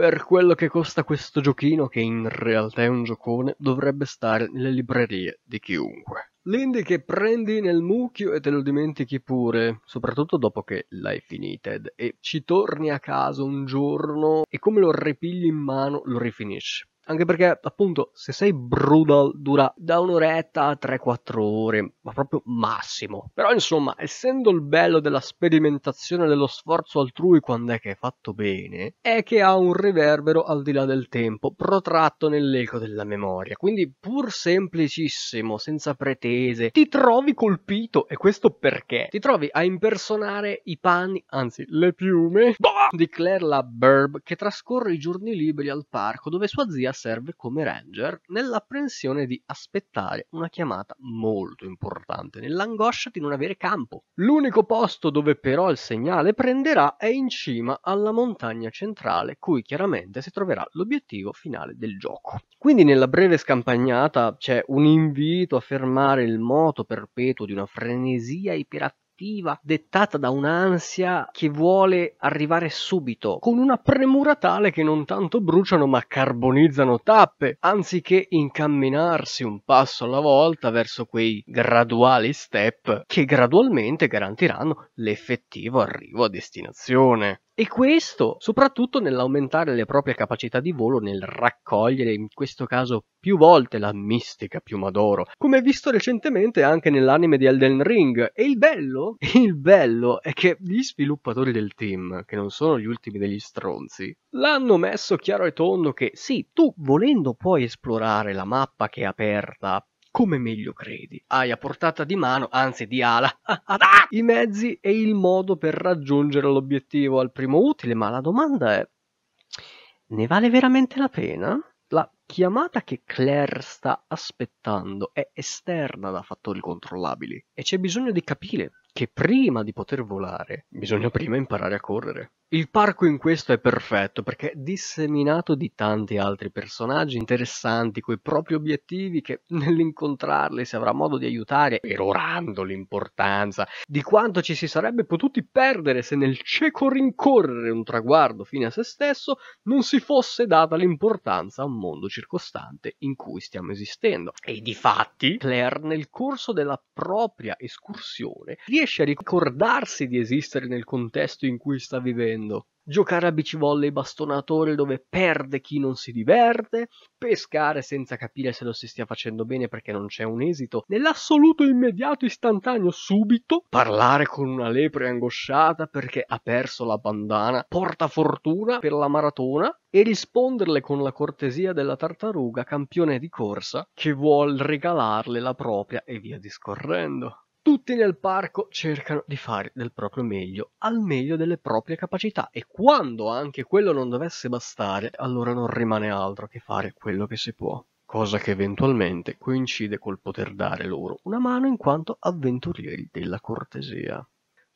Per quello che costa questo giochino, che in realtà è un giocone, dovrebbe stare nelle librerie di chiunque. L'indie che prendi nel mucchio e te lo dimentichi pure, soprattutto dopo che l'hai finita e ci torni a casa un giorno e come lo ripigli in mano lo rifinisci anche perché appunto se sei brutal dura da un'oretta a 3-4 ore, ma proprio massimo. Però insomma, essendo il bello della sperimentazione dello sforzo altrui quando è che è fatto bene, è che ha un riverbero al di là del tempo, protratto nell'eco della memoria. Quindi pur semplicissimo, senza pretese, ti trovi colpito e questo perché? Ti trovi a impersonare i panni, anzi le piume, boh! di Claire la Burb che trascorre i giorni liberi al parco dove sua zia serve come ranger nell'apprensione di aspettare una chiamata molto importante, nell'angoscia di non avere campo. L'unico posto dove però il segnale prenderà è in cima alla montagna centrale, cui chiaramente si troverà l'obiettivo finale del gioco. Quindi nella breve scampagnata c'è un invito a fermare il moto perpetuo di una frenesia iperattiva cattiva, dettata da un'ansia che vuole arrivare subito, con una premura tale che non tanto bruciano ma carbonizzano tappe, anziché incamminarsi un passo alla volta verso quei graduali step che gradualmente garantiranno l'effettivo arrivo a destinazione. E questo soprattutto nell'aumentare le proprie capacità di volo, nel raccogliere in questo caso più volte la mistica piuma d'oro, come visto recentemente anche nell'anime di Elden Ring. E il bello? Il bello è che gli sviluppatori del team, che non sono gli ultimi degli stronzi, l'hanno messo chiaro e tondo che sì, tu volendo puoi esplorare la mappa che è aperta come meglio credi. Hai a portata di mano, anzi di ala, ah! i mezzi e il modo per raggiungere l'obiettivo al primo utile, ma la domanda è, ne vale veramente la pena? La chiamata che Claire sta aspettando è esterna da fattori controllabili e c'è bisogno di capire che prima di poter volare bisogna prima imparare a correre. Il parco in questo è perfetto perché è disseminato di tanti altri personaggi interessanti coi propri obiettivi che nell'incontrarli si avrà modo di aiutare, erorando l'importanza di quanto ci si sarebbe potuti perdere se nel cieco rincorrere un traguardo fine a se stesso non si fosse data l'importanza a un mondo circostante in cui stiamo esistendo. E di fatti, Claire nel corso della propria escursione riesce a ricordarsi di esistere nel contesto in cui sta vivendo facendo. Giocare a beach volley bastonatore dove perde chi non si diverte, pescare senza capire se lo si stia facendo bene perché non c'è un esito, nell'assoluto immediato, istantaneo, subito, parlare con una lepre angosciata perché ha perso la bandana, porta fortuna per la maratona e risponderle con la cortesia della tartaruga campione di corsa che vuol regalarle la propria e via discorrendo. Tutti nel parco cercano di fare del proprio meglio, al meglio delle proprie capacità e quando anche quello non dovesse bastare, allora non rimane altro che fare quello che si può, cosa che eventualmente coincide col poter dare loro una mano in quanto avventurieri della cortesia.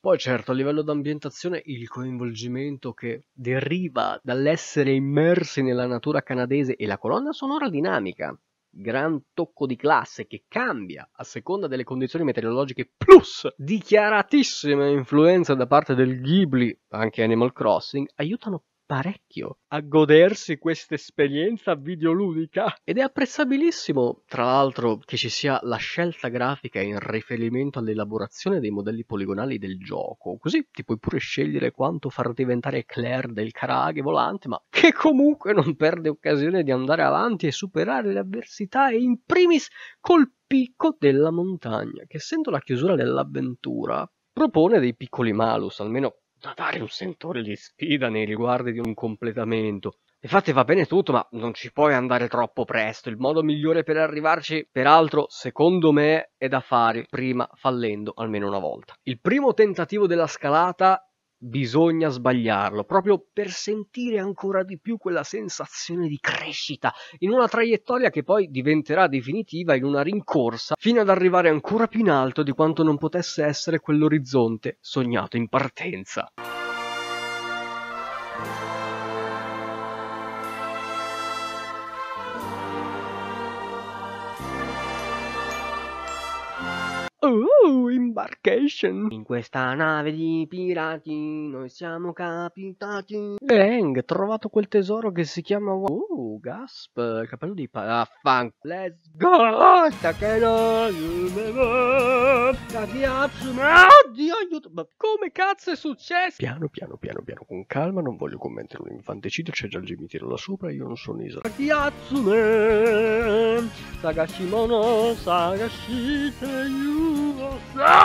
Poi certo a livello d'ambientazione il coinvolgimento che deriva dall'essere immersi nella natura canadese e la colonna sonora dinamica gran tocco di classe che cambia a seconda delle condizioni meteorologiche, plus dichiaratissima influenza da parte del Ghibli, anche Animal Crossing, aiutano parecchio a godersi questa esperienza videoludica ed è apprezzabilissimo tra l'altro che ci sia la scelta grafica in riferimento all'elaborazione dei modelli poligonali del gioco così ti puoi pure scegliere quanto far diventare Claire del Karage volante ma che comunque non perde occasione di andare avanti e superare le avversità e in primis col picco della montagna che essendo la chiusura dell'avventura propone dei piccoli malus almeno notare un sentore di sfida nei riguardi di un completamento. Infatti va bene tutto, ma non ci puoi andare troppo presto. Il modo migliore per arrivarci, peraltro, secondo me, è da fare prima fallendo almeno una volta. Il primo tentativo della scalata bisogna sbagliarlo, proprio per sentire ancora di più quella sensazione di crescita in una traiettoria che poi diventerà definitiva in una rincorsa fino ad arrivare ancora più in alto di quanto non potesse essere quell'orizzonte sognato in partenza. Embarkation. In questa nave di pirati noi siamo capitati. Bang, trovato quel tesoro che si chiama... Uh, Gasp, il cappello di... Affan... Let's go! Takeno! Oddio, aiuto! Ma come cazzo è successo? Piano, piano, piano, piano, con calma, non voglio commettere un infanticidio, c'è già il gemitiro là sopra, io non sono Isa. Takiyatsume! Sagashimono, sagashite you...